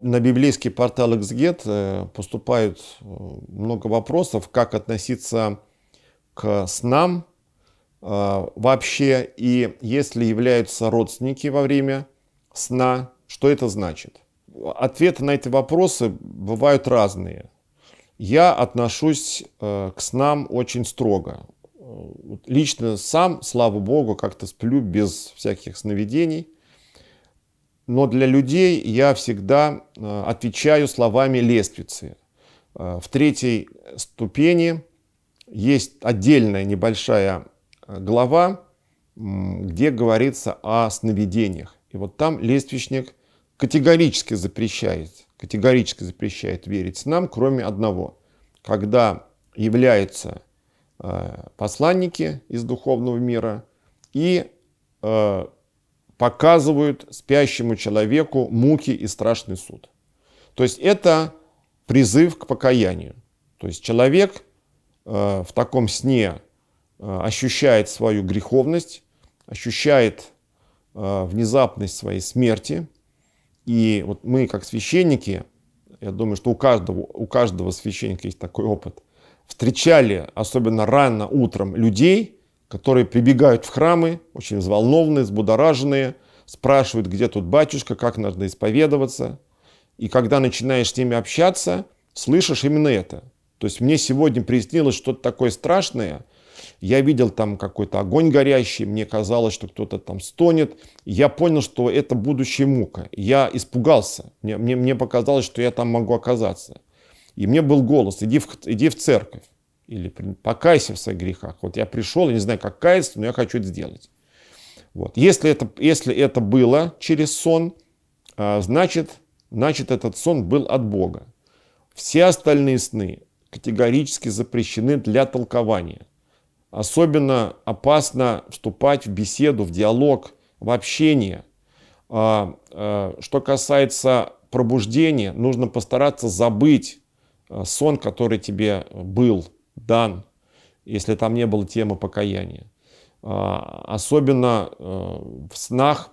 На библейский портал XGET э, поступают э, много вопросов, как относиться к снам э, вообще, и если являются родственники во время сна, что это значит? Ответы на эти вопросы бывают разные. Я отношусь к снам очень строго. Лично сам, слава богу, как-то сплю без всяких сновидений – но для людей я всегда э, отвечаю словами лествицы. Э, в третьей ступени есть отдельная небольшая э, глава, где говорится о сновидениях. И вот там лествичник категорически запрещает, категорически запрещает верить нам, кроме одного. Когда являются посланники из духовного мира и показывают спящему человеку муки и страшный суд. То есть это призыв к покаянию. То есть человек э, в таком сне э, ощущает свою греховность, ощущает э, внезапность своей смерти. И вот мы, как священники, я думаю, что у каждого, у каждого священника есть такой опыт, встречали, особенно рано утром, людей – которые прибегают в храмы, очень взволнованные, взбудораженные, спрашивают, где тут батюшка, как надо исповедоваться. И когда начинаешь с ними общаться, слышишь именно это. То есть мне сегодня приснилось что-то такое страшное, я видел там какой-то огонь горящий, мне казалось, что кто-то там стонет. Я понял, что это будущая мука. Я испугался. Мне, мне, мне показалось, что я там могу оказаться. И мне был голос, иди в, иди в церковь. Или покайся в своих грехах. Вот я пришел, я не знаю, как каяться, но я хочу это сделать. Вот. Если, это, если это было через сон, а, значит, значит, этот сон был от Бога. Все остальные сны категорически запрещены для толкования. Особенно опасно вступать в беседу, в диалог, в общение. А, а, что касается пробуждения, нужно постараться забыть сон, который тебе был дан, если там не было темы покаяния. А, особенно э, в снах,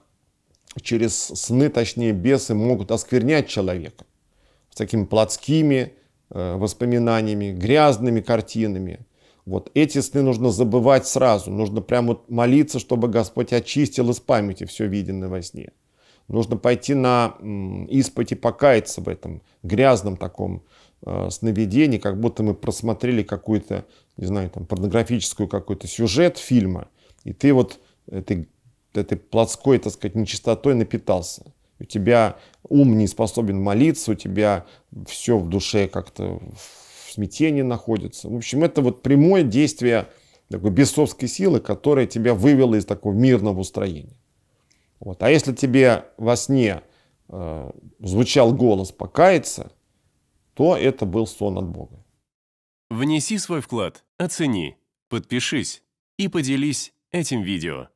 через сны, точнее, бесы могут осквернять человека с такими плотскими э, воспоминаниями, грязными картинами. Вот эти сны нужно забывать сразу, нужно прямо молиться, чтобы Господь очистил из памяти все виденное во сне. Нужно пойти на исповедь и покаяться в этом грязном таком э, сновидении, как будто мы просмотрели какую-то, не знаю, там, порнографическую какой-то сюжет фильма, и ты вот этой, этой плотской, так сказать, нечистотой напитался. У тебя ум не способен молиться, у тебя все в душе как-то в смятении находится. В общем, это вот прямое действие такой бесовской силы, которая тебя вывела из такого мирного устроения. Вот. А если тебе во сне э, звучал голос покаяться, то это был сон от Бога. Внеси свой вклад, оцени, подпишись и поделись этим видео.